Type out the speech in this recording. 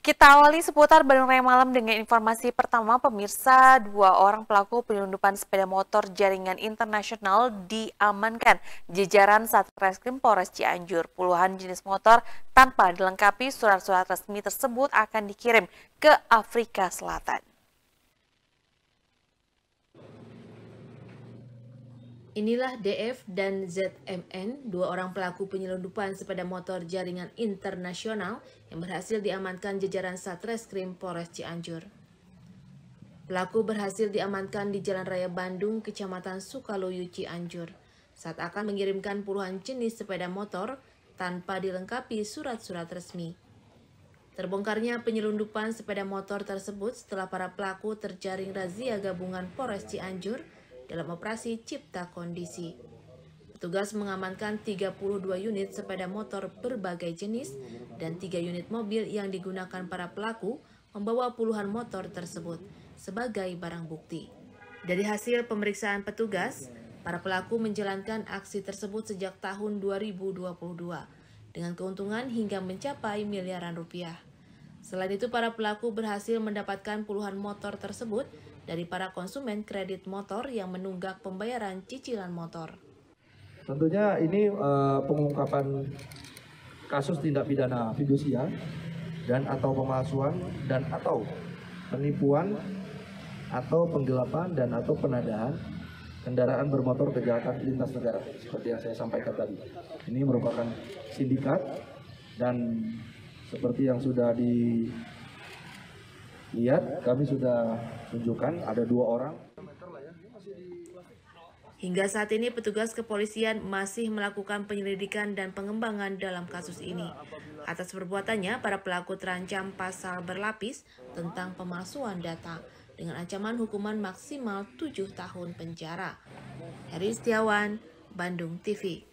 Kita awali seputar Bandung Malam dengan informasi pertama, pemirsa dua orang pelaku penyelundupan sepeda motor jaringan internasional diamankan. Jajaran Satreskrim Polres Cianjur, puluhan jenis motor tanpa dilengkapi surat-surat resmi tersebut akan dikirim ke Afrika Selatan. Inilah DF dan ZMN, dua orang pelaku penyelundupan sepeda motor jaringan internasional yang berhasil diamankan jajaran Satreskrim Polres Cianjur. Pelaku berhasil diamankan di Jalan Raya Bandung, Kecamatan Sukaluyu, Cianjur, saat akan mengirimkan puluhan jenis sepeda motor tanpa dilengkapi surat-surat resmi. Terbongkarnya penyelundupan sepeda motor tersebut setelah para pelaku terjaring razia gabungan Polres Cianjur, dalam operasi cipta kondisi. Petugas mengamankan 32 unit sepeda motor berbagai jenis dan 3 unit mobil yang digunakan para pelaku membawa puluhan motor tersebut sebagai barang bukti. Dari hasil pemeriksaan petugas, para pelaku menjalankan aksi tersebut sejak tahun 2022 dengan keuntungan hingga mencapai miliaran rupiah. Selain itu, para pelaku berhasil mendapatkan puluhan motor tersebut dari para konsumen kredit motor yang menunggak pembayaran cicilan motor. Tentunya ini uh, pengungkapan kasus tindak pidana fidusia dan atau pemalsuan dan atau penipuan atau penggelapan dan atau penadaan kendaraan bermotor kejahatan lintas negara seperti yang saya sampaikan tadi. Ini merupakan sindikat dan seperti yang sudah dilihat kami sudah tunjukkan ada dua orang Hingga saat ini petugas kepolisian masih melakukan penyelidikan dan pengembangan dalam kasus ini. Atas perbuatannya, para pelaku terancam pasal berlapis tentang pemalsuan data dengan ancaman hukuman maksimal 7 tahun penjara. Heri Setiawan, Bandung TV.